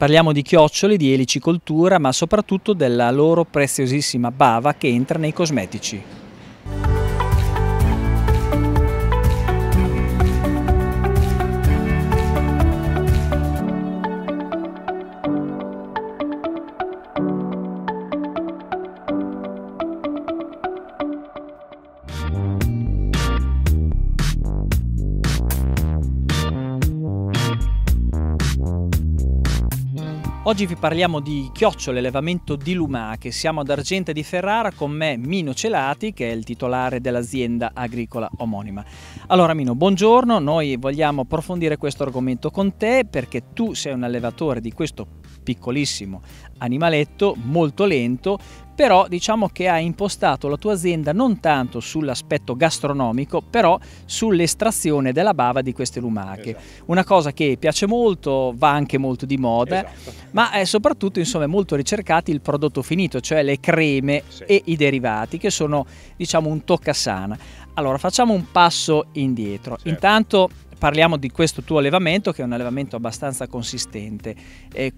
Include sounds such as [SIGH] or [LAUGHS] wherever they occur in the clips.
Parliamo di chioccioli, di elicicoltura, ma soprattutto della loro preziosissima bava che entra nei cosmetici. Oggi vi parliamo di Chiocciole, l'allevamento di lumache. Siamo ad Argente di Ferrara con me Mino Celati, che è il titolare dell'azienda agricola omonima. Allora Mino, buongiorno. Noi vogliamo approfondire questo argomento con te perché tu sei un allevatore di questo piccolissimo animaletto molto lento però diciamo che hai impostato la tua azienda non tanto sull'aspetto gastronomico, però sull'estrazione della bava di queste lumache. Esatto. Una cosa che piace molto, va anche molto di moda, esatto. ma è soprattutto insomma, molto ricercati il prodotto finito, cioè le creme sì. e i derivati, che sono diciamo un toccasana. Allora facciamo un passo indietro. Certo. Intanto parliamo di questo tuo allevamento, che è un allevamento abbastanza consistente. Eh,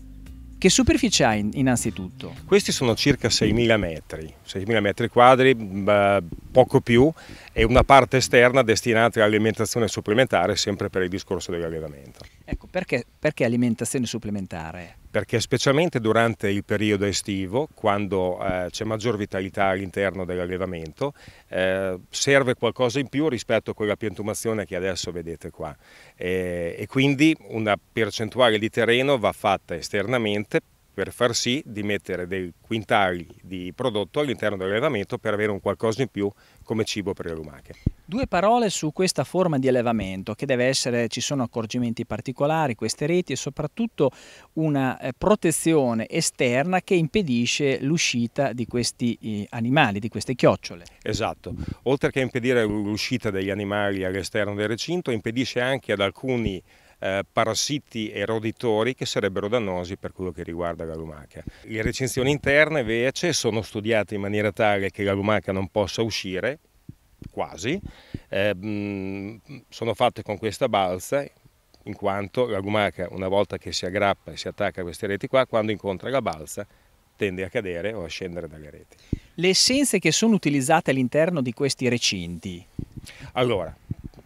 che superficie ha innanzitutto? Questi sono circa 6.000 metri, 6.000 metri quadri, mm, eh, poco più, e una parte esterna destinata all'alimentazione supplementare sempre per il discorso dell'allevamento. Ecco, perché, perché alimentazione supplementare? perché specialmente durante il periodo estivo, quando eh, c'è maggior vitalità all'interno dell'allevamento, eh, serve qualcosa in più rispetto a quella piantumazione che adesso vedete qua. Eh, e quindi una percentuale di terreno va fatta esternamente per far sì di mettere dei quintali di prodotto all'interno dell'allevamento per avere un qualcosa in più come cibo per le lumache. Due parole su questa forma di allevamento che deve essere, ci sono accorgimenti particolari, queste reti e soprattutto una eh, protezione esterna che impedisce l'uscita di questi eh, animali, di queste chiocciole. Esatto, oltre che impedire l'uscita degli animali all'esterno del recinto impedisce anche ad alcuni eh, parassiti e roditori che sarebbero dannosi per quello che riguarda la lumaca. Le recinzioni interne invece sono studiate in maniera tale che la lumaca non possa uscire, quasi, eh, sono fatte con questa balza in quanto la lumaca una volta che si aggrappa e si attacca a queste reti qua, quando incontra la balza tende a cadere o a scendere dalle reti. Le essenze che sono utilizzate all'interno di questi recinti? Allora,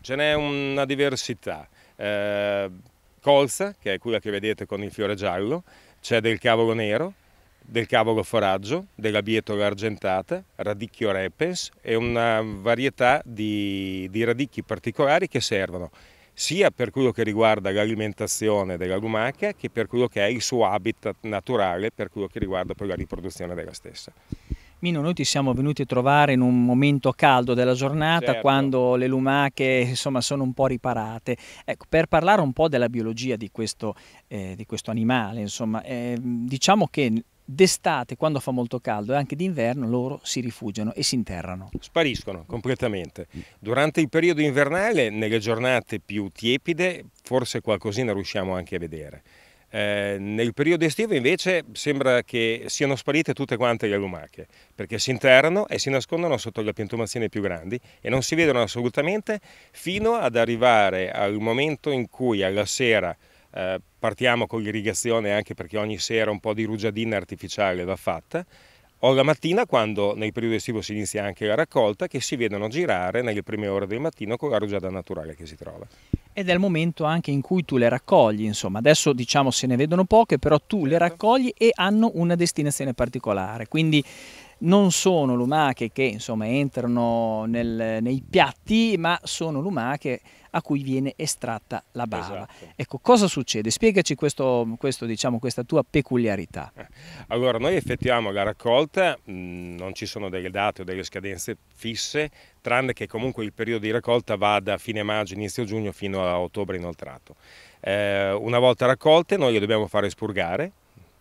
ce n'è una diversità eh, colza, che è quella che vedete con il fiore giallo, c'è del cavolo nero, del cavolo foraggio, della bietola argentata, radicchio repens e una varietà di, di radicchi particolari che servono sia per quello che riguarda l'alimentazione della lumaca che per quello che è il suo habitat naturale, per quello che riguarda poi la riproduzione della stessa. Mino, noi ti siamo venuti a trovare in un momento caldo della giornata, certo. quando le lumache insomma, sono un po' riparate. Ecco, per parlare un po' della biologia di questo, eh, di questo animale, insomma, eh, diciamo che d'estate, quando fa molto caldo, e anche d'inverno, loro si rifugiano e si interrano. Spariscono completamente. Durante il periodo invernale, nelle giornate più tiepide, forse qualcosina riusciamo anche a vedere eh, nel periodo estivo invece sembra che siano sparite tutte quante le lumache, perché si interrano e si nascondono sotto le piantumazioni più grandi e non si vedono assolutamente fino ad arrivare al momento in cui alla sera eh, partiamo con l'irrigazione anche perché ogni sera un po' di rugiadina artificiale va fatta, o la mattina quando nel periodo estivo si inizia anche la raccolta che si vedono girare nelle prime ore del mattino con la rugiada naturale che si trova ed è il momento anche in cui tu le raccogli, insomma, adesso diciamo se ne vedono poche, però tu le certo. raccogli e hanno una destinazione particolare, quindi non sono lumache che insomma, entrano nel, nei piatti, ma sono lumache a cui viene estratta la bava. Esatto. Ecco, cosa succede? Spiegaci questo, questo, diciamo, questa tua peculiarità. Eh, allora, noi effettuiamo la raccolta, mm, non ci sono delle date o delle scadenze fisse, tranne che comunque il periodo di raccolta va da fine maggio, inizio giugno fino a ottobre inoltrato. Eh, una volta raccolte noi le dobbiamo fare spurgare,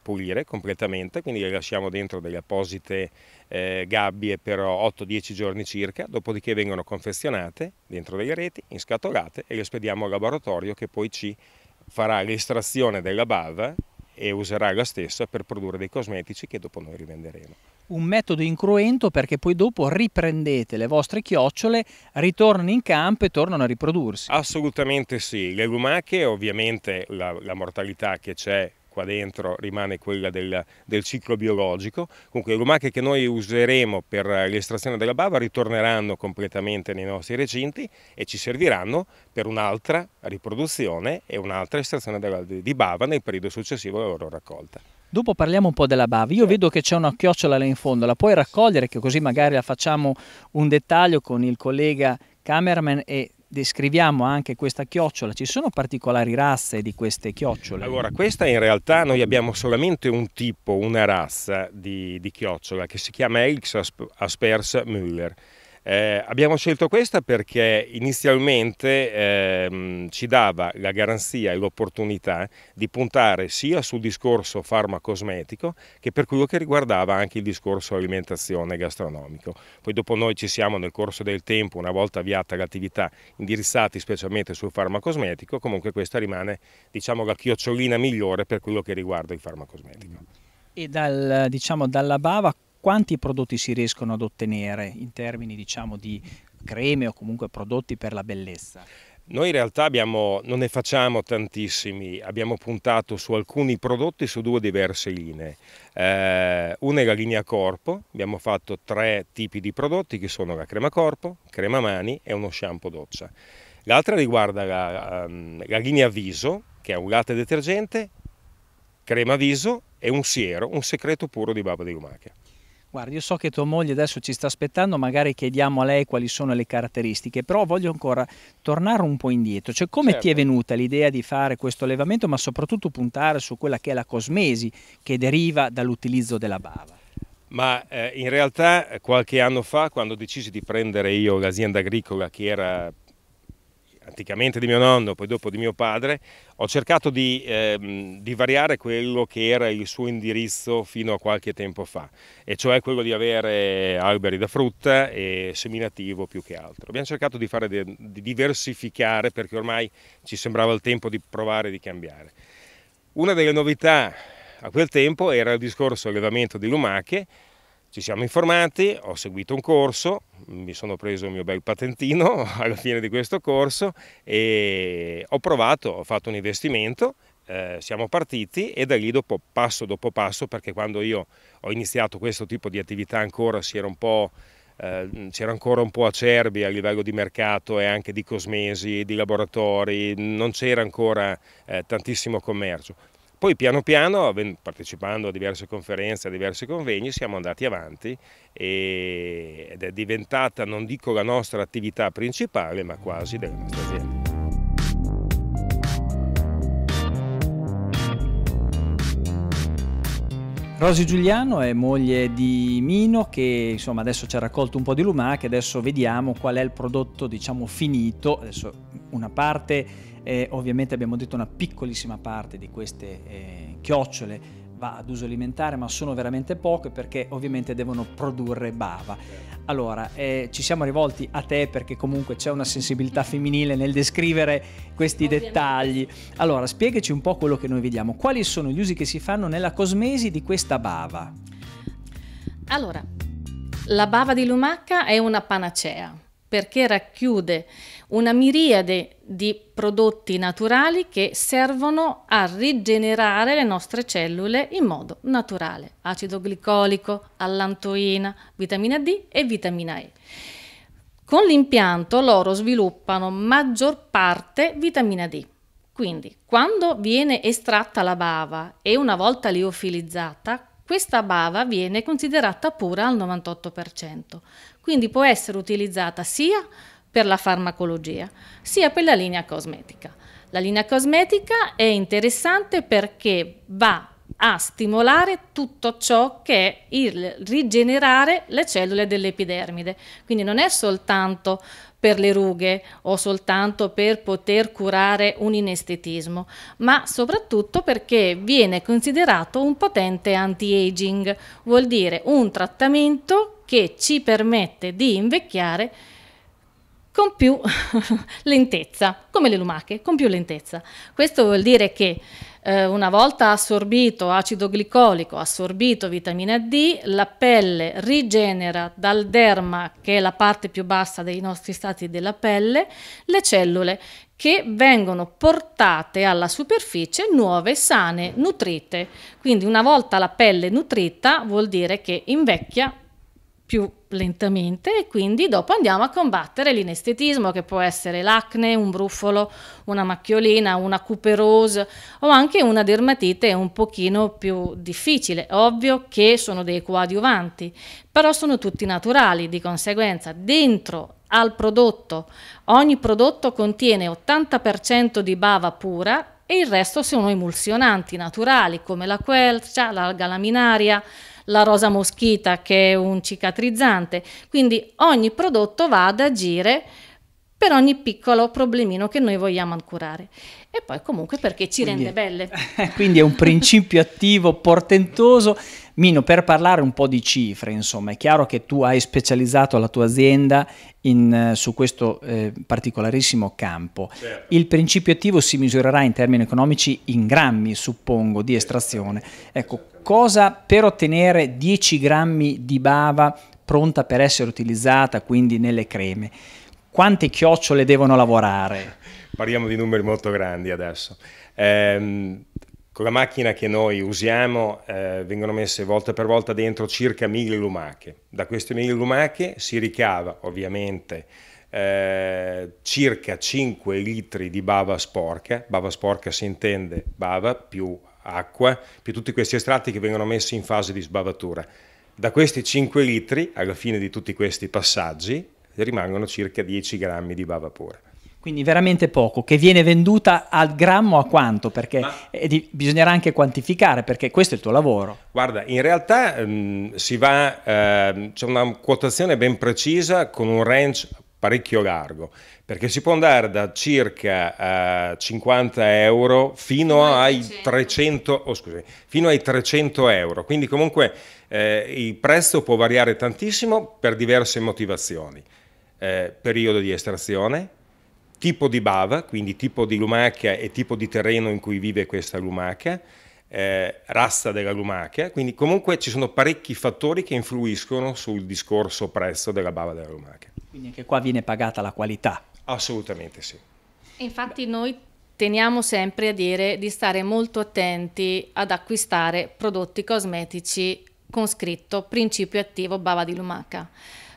pulire completamente, quindi le lasciamo dentro delle apposite eh, gabbie per 8-10 giorni circa, dopodiché vengono confezionate dentro delle reti, inscatolate e le spediamo al laboratorio che poi ci farà l'estrazione della bava e userà la stessa per produrre dei cosmetici che dopo noi rivenderemo. Un metodo incruento perché poi dopo riprendete le vostre chiocciole, ritornano in campo e tornano a riprodursi. Assolutamente sì, le lumache ovviamente la, la mortalità che c'è qua dentro rimane quella del, del ciclo biologico, comunque le lumache che noi useremo per l'estrazione della bava ritorneranno completamente nei nostri recinti e ci serviranno per un'altra riproduzione e un'altra estrazione della, di bava nel periodo successivo alla loro raccolta. Dopo parliamo un po' della bava, io vedo che c'è una chiocciola là in fondo, la puoi raccogliere che così magari la facciamo un dettaglio con il collega cameraman e descriviamo anche questa chiocciola, ci sono particolari razze di queste chiocciole? Allora, questa in realtà noi abbiamo solamente un tipo, una razza di, di chiocciola che si chiama Elix aspers Müller eh, abbiamo scelto questa perché inizialmente ehm, ci dava la garanzia e l'opportunità di puntare sia sul discorso farmacosmetico che per quello che riguardava anche il discorso alimentazione gastronomico. Poi dopo noi ci siamo nel corso del tempo, una volta avviata l'attività, indirizzati specialmente sul farmacosmetico, comunque questa rimane diciamo, la chiocciolina migliore per quello che riguarda il farmacosmetico. E dal, diciamo, dalla bava quanti prodotti si riescono ad ottenere in termini diciamo, di creme o comunque prodotti per la bellezza? Noi in realtà abbiamo, non ne facciamo tantissimi, abbiamo puntato su alcuni prodotti su due diverse linee. Eh, una è la linea corpo, abbiamo fatto tre tipi di prodotti che sono la crema corpo, crema mani e uno shampoo doccia. L'altra riguarda la, ehm, la linea viso, che è un latte detergente, crema viso e un siero, un secreto puro di Baba di Lumaca. Guarda, io so che tua moglie adesso ci sta aspettando, magari chiediamo a lei quali sono le caratteristiche, però voglio ancora tornare un po' indietro, cioè come certo. ti è certo. venuta l'idea di fare questo allevamento, ma soprattutto puntare su quella che è la cosmesi che deriva dall'utilizzo della bava? Ma eh, in realtà eh, qualche anno fa, quando decisi di prendere io l'azienda agricola che era anticamente di mio nonno, poi dopo di mio padre, ho cercato di, ehm, di, variare quello che era il suo indirizzo fino a qualche tempo fa, e cioè quello di avere alberi da frutta e seminativo più che altro. Abbiamo cercato di, fare, di diversificare perché ormai ci sembrava il tempo di provare di cambiare. Una delle novità a quel tempo era il discorso allevamento di lumache ci siamo informati, ho seguito un corso, mi sono preso il mio bel patentino [LAUGHS] alla fine di questo corso e ho provato, ho fatto un investimento, eh, siamo partiti e da lì dopo passo dopo passo, perché quando io ho iniziato questo tipo di attività ancora si era un po' c'era eh, ancora un po' acerbi a livello di mercato e anche di cosmesi, di laboratori, non c'era ancora eh, tantissimo commercio. Poi piano piano, partecipando a diverse conferenze, a diversi convegni, siamo andati avanti ed è diventata, non dico la nostra attività principale, ma quasi della nostra azienda. Rosy Giuliano è moglie di Mino che insomma adesso ci ha raccolto un po' di lumache, adesso vediamo qual è il prodotto diciamo finito, adesso una parte eh, ovviamente abbiamo detto una piccolissima parte di queste eh, chiocciole va ad uso alimentare, ma sono veramente poche perché ovviamente devono produrre bava. Allora, eh, ci siamo rivolti a te perché comunque c'è una sensibilità femminile nel descrivere questi ovviamente. dettagli. Allora, spiegaci un po' quello che noi vediamo. Quali sono gli usi che si fanno nella cosmesi di questa bava? Allora, la bava di lumaca è una panacea perché racchiude una miriade di prodotti naturali che servono a rigenerare le nostre cellule in modo naturale. Acido glicolico, allantoina, vitamina D e vitamina E. Con l'impianto loro sviluppano maggior parte vitamina D. Quindi, quando viene estratta la bava e una volta liofilizzata, questa bava viene considerata pura al 98%, quindi può essere utilizzata sia per la farmacologia, sia per la linea cosmetica. La linea cosmetica è interessante perché va a stimolare tutto ciò che è il rigenerare le cellule dell'epidermide. Quindi non è soltanto per le rughe o soltanto per poter curare un inestetismo, ma soprattutto perché viene considerato un potente anti-aging, vuol dire un trattamento che ci permette di invecchiare con più [LAUGHS] lentezza, come le lumache, con più lentezza. Questo vuol dire che eh, una volta assorbito acido glicolico, assorbito vitamina D, la pelle rigenera dal derma, che è la parte più bassa dei nostri stati della pelle, le cellule che vengono portate alla superficie nuove, sane, nutrite. Quindi una volta la pelle nutrita vuol dire che invecchia più lentamente e quindi dopo andiamo a combattere l'inestetismo che può essere l'acne, un brufolo, una macchiolina, una cuperose o anche una dermatite un pochino più difficile. Ovvio che sono dei coadiuvanti, però sono tutti naturali, di conseguenza dentro al prodotto ogni prodotto contiene 80% di bava pura e il resto sono emulsionanti naturali come la quercia, l'alga laminaria, la rosa moschita che è un cicatrizzante. Quindi ogni prodotto va ad agire per ogni piccolo problemino che noi vogliamo curare e poi comunque perché ci quindi, rende belle. [LAUGHS] quindi è un principio attivo portentoso. Mino, per parlare un po' di cifre, insomma, è chiaro che tu hai specializzato la tua azienda in, eh, su questo eh, particolarissimo campo. Certo. Il principio attivo si misurerà in termini economici in grammi, suppongo, di estrazione. Ecco, cosa per ottenere 10 grammi di bava pronta per essere utilizzata quindi nelle creme? Quante chiocciole devono lavorare? parliamo di numeri molto grandi adesso. Ehm, con la macchina che noi usiamo eh, vengono messe volta per volta dentro circa mille lumache. Da queste mille lumache si ricava ovviamente eh, circa 5 litri di bava sporca, bava sporca si intende bava più acqua, più tutti questi estratti che vengono messi in fase di sbavatura. Da questi 5 litri, alla fine di tutti questi passaggi, rimangono circa 10 grammi di bava pura. Quindi veramente poco, che viene venduta al grammo a quanto? Perché di, bisognerà anche quantificare, perché questo è il tuo lavoro. Guarda, in realtà um, si va, uh, c'è una quotazione ben precisa con un range parecchio largo, perché si può andare da circa uh, eh, 50 euro fino, fino ai 300, oh, scusi, fino ai 300 euro. Quindi comunque eh, il prezzo può variare tantissimo per diverse motivazioni. Eh, periodo di estrazione, tipo di bava, quindi tipo di lumaca e tipo di terreno in cui vive questa lumaca, eh, razza della lumaca, quindi comunque ci sono parecchi fattori che influiscono sul discorso prezzo della bava della lumaca. Quindi anche qua viene pagata la qualità. Assolutamente sì. Infatti noi teniamo sempre a dire di stare molto attenti ad acquistare prodotti cosmetici con scritto principio attivo bava di lumaca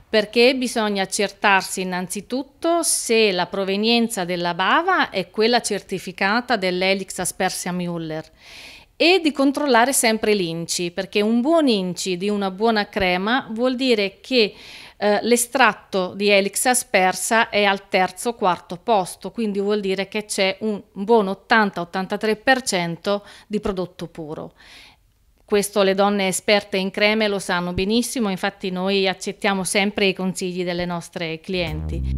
perché bisogna accertarsi innanzitutto se la provenienza della bava è quella certificata dell'Elix aspersia Müller e di controllare sempre l'inci, perché un buon inci di una buona crema vuol dire che eh, l'estratto di Elix aspersa è al terzo o quarto posto, quindi vuol dire che c'è un buon 80-83% di prodotto puro. Questo le donne esperte in creme lo sanno benissimo, infatti noi accettiamo sempre i consigli delle nostre clienti.